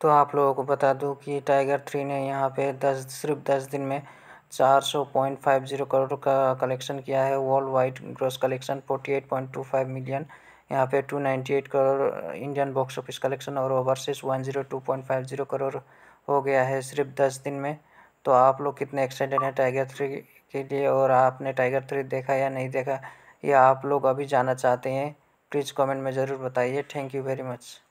तो आप लोगों को बता दूं कि टाइगर थ्री ने यहाँ पे दस सिर्फ दस दिन में चार सौ पॉइंट फाइव जीरो करोड़ का कलेक्शन किया है world wide gross collection forty eight point two five million यहाँ पे two ninety eight crore Indian box office collection और overseas one zero two point five zero crore हो गया है सिर्फ दस दिन में तो आप लोग कितने एक्साइटेड हैं टाइगर थ्री के लिए और आपने टाइगर थ्री देखा या नहीं देखा या आप लोग अभी जाना चाहते हैं प्लीज़ कमेंट में ज़रूर बताइए थैंक यू वेरी मच